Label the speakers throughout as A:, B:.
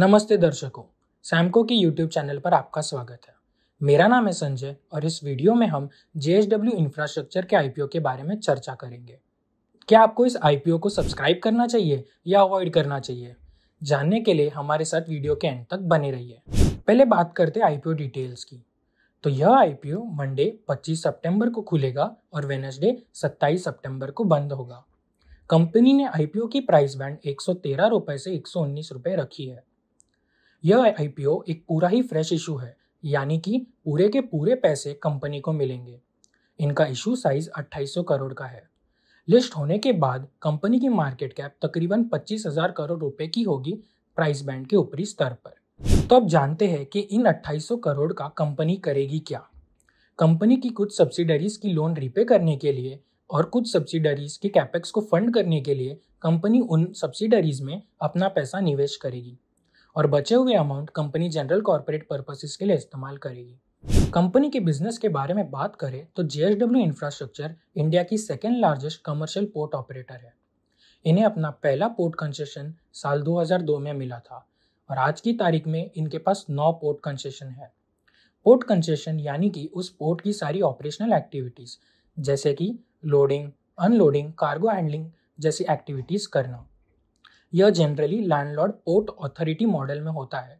A: नमस्ते दर्शकों सैमको की यूट्यूब चैनल पर आपका स्वागत है मेरा नाम है संजय और इस वीडियो में हम जे इंफ्रास्ट्रक्चर के आईपीओ के बारे में चर्चा करेंगे क्या आपको इस आईपीओ को सब्सक्राइब करना चाहिए या अवॉइड करना चाहिए जानने के लिए हमारे साथ वीडियो के एंड तक बने रहिए पहले बात करते आईपीओ डिटेल्स की तो यह आई मंडे 25 सितंबर को खुलेगा और वेनसडे 27 सितंबर को बंद होगा कंपनी ने आईपीओ की प्राइस बैंड एक सौ से एक सौ रखी है यह आईपीओ एक पूरा ही फ्रेश इशू है यानी कि पूरे के पूरे पैसे कंपनी को मिलेंगे इनका इशू साइज 2800 करोड़ का है लिस्ट होने के बाद कंपनी की मार्केट कैप तकरीबन 25,000 करोड़ रुपए की होगी प्राइस बैंड के ऊपरी स्तर पर तो अब जानते हैं कि इन 2800 करोड़ का कंपनी करेगी क्या कंपनी की कुछ सब्सिडरीज की लोन रिपे करने के लिए और कुछ सब्सिडरीज के कैपेक्स को फंड करने के लिए कंपनी उन सब्सिडरीज में अपना पैसा निवेश करेगी और बचे हुए amount company general corporate purposes के लिए इस्तेमाल करेगी कंपनी के बिजनेस के बारे में बात करें तो जेएसडब्ल्यू इंफ्रास्ट्रक्चर इंडिया की second largest commercial port operator है इन्हें अपना पहला पोर्ट कंसेशन साल 2002 में मिला था और आज की तारीख में इनके पास नौ पोर्ट कंसेशन है पोर्ट कंसेशन यानी कि उस पोर्ट की सारी ऑपरेशनल एक्टिविटीज़ जैसे कि लोडिंग अनलोडिंग कार्गो हैंडलिंग जैसी एक्टिविटीज़ करना यह generally landlord port authority model में होता है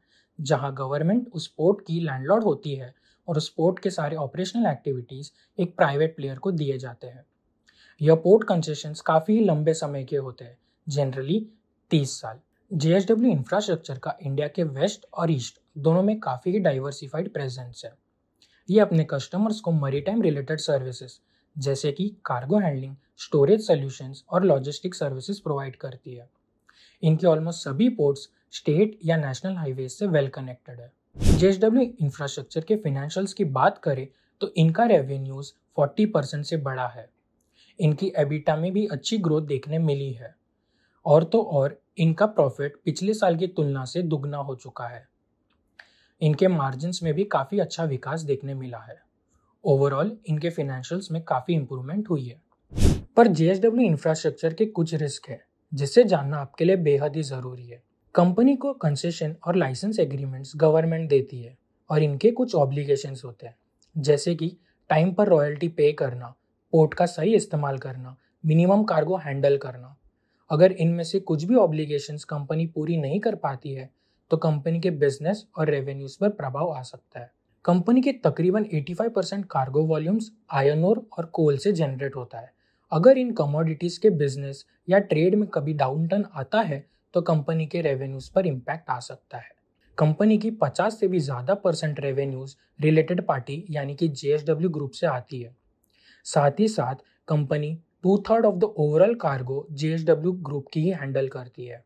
A: जहां गवर्नमेंट उस पोर्ट की लैंडलॉर्ड होती है और उस पोर्ट के सारे ऑपरेशनल एक्टिविटीज़ एक प्राइवेट प्लेयर को दिए जाते हैं यह पोर्ट कंसेशंस काफ़ी लंबे समय के होते हैं जनरली तीस साल जे डब्ल्यू इंफ्रास्ट्रक्चर का इंडिया के वेस्ट और ईस्ट दोनों में काफ़ी डाइवर्सिफाइड प्रेजेंस है ये अपने कस्टमर्स को मरीटाइम रिलेटेड सर्विसेज जैसे कि कार्गो हैंडलिंग स्टोरेज सॉल्यूशंस और लॉजिस्टिक सर्विसेज प्रोवाइड करती है इनके ऑलमोस्ट सभी पोर्ट्स स्टेट या नेशनल हाईवे से वेल कनेक्टेड है जेएसडब्ल्यू इंफ्रास्ट्रक्चर के फिनेंशियल्स की बात करें तो इनका रेवेन्यूज 40 परसेंट से बड़ा है इनकी एबिटा में भी अच्छी ग्रोथ देखने मिली है और तो और इनका प्रॉफिट पिछले साल की तुलना से दुगना हो चुका है इनके मार्जिन्स में भी काफ़ी अच्छा विकास देखने मिला है ओवरऑल इनके फिनेंशियल्स में काफ़ी इंप्रूवमेंट हुई है पर जे इंफ्रास्ट्रक्चर के कुछ रिस्क है जिसे जानना आपके लिए बेहद ही ज़रूरी है कंपनी को कंसेशन और लाइसेंस एग्रीमेंट्स गवर्नमेंट देती है और इनके कुछ ऑब्लिगेशंस होते हैं जैसे कि टाइम पर रॉयल्टी पे करना पोर्ट का सही इस्तेमाल करना मिनिमम कार्गो हैंडल करना अगर इनमें से कुछ भी ऑब्लिगेशंस कंपनी पूरी नहीं कर पाती है तो कंपनी के बिजनेस और रेवेन्यूज पर प्रभाव आ सकता है कंपनी के तकरीबन 85 परसेंट कार्गो वॉल्यूम्स आयन और कोल से जनरेट होता है अगर इन कमोडिटीज़ के बिजनेस या ट्रेड में कभी डाउनटर्न आता है तो कंपनी के रेवेन्यूज़ पर इम्पैक्ट आ सकता है कंपनी की 50 से भी ज़्यादा परसेंट रेवेन्यूज़ रिलेटेड पार्टी यानी कि जे ग्रुप से आती है साथ ही साथ company two third of the overall cargo J group की ही हैंडल करती है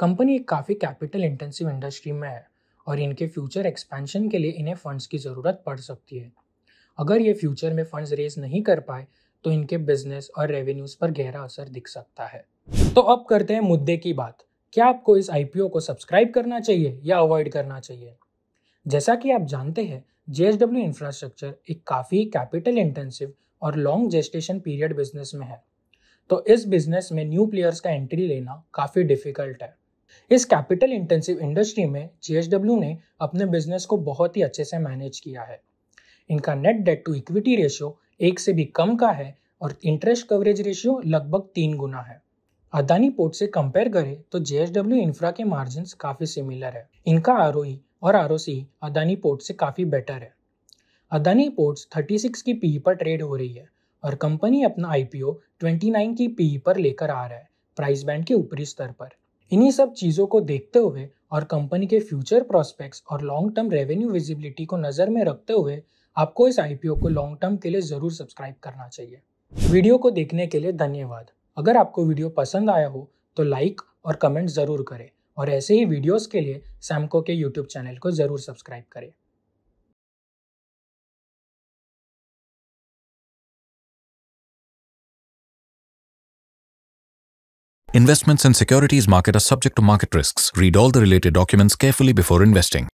A: कंपनी एक काफ़ी कैपिटल इंटेंसिव इंडस्ट्री में है और इनके फ्यूचर एक्सपेंशन के लिए इन्हें फंड्स की ज़रूरत पड़ सकती है अगर ये फ्यूचर में फंड्स रेज नहीं कर पाए तो इनके बिजनेस और रेवेन्यूज पर गहरा असर दिख सकता है तो अब करते हैं मुद्दे की बात क्या आपको इस आईपीओ को सब्सक्राइब करना चाहिए या अवॉइड करना चाहिए जैसा कि आप जानते हैं जेएसडब्ल्यू इंफ्रास्ट्रक्चर एक काफ़ी कैपिटल इंटेंसिव और लॉन्ग जेस्टेशन पीरियड बिजनेस में है तो इस बिजनेस में न्यू प्लेयर्स का एंट्री लेना काफ़ी डिफिकल्ट है इस कैपिटल इंटेंसिव इंडस्ट्री में जेएसडब्ल्यू ने अपने बिजनेस को बहुत ही अच्छे से मैनेज किया है इनका net debt to equity ratio एक से भी कम का है और इंटरेस्ट कवरेज रेशियो लगभग तीन गुना है अदानी पोर्ट से कंपेयर करें तो जे इंफ्रा के मार्जिन काफ़ी सिमिलर है इनका आर e और आर अदानी पोर्ट से काफ़ी बेटर है अदानी पोर्ट्स 36 की पी e पर ट्रेड हो रही है और कंपनी अपना आईपीओ 29 की पी e पर लेकर आ रहा है प्राइस बैंड के ऊपरी स्तर पर इन्हीं सब चीज़ों को देखते हुए और कंपनी के फ्यूचर प्रोस्पेक्ट्स और लॉन्ग टर्म रेवेन्यू विजिबिलिटी को नज़र में रखते हुए आपको इस आई को लॉन्ग टर्म के लिए ज़रूर सब्सक्राइब करना चाहिए वीडियो को देखने के लिए धन्यवाद अगर आपको वीडियो पसंद आया हो तो लाइक और कमेंट ज़रूर करें और ऐसे ही वीडियोस के लिए सैमको के यूट्यूब चैनल को ज़रूर सब्सक्राइब करें Investments in securities market are subject to market risks. Read all the related documents carefully before investing.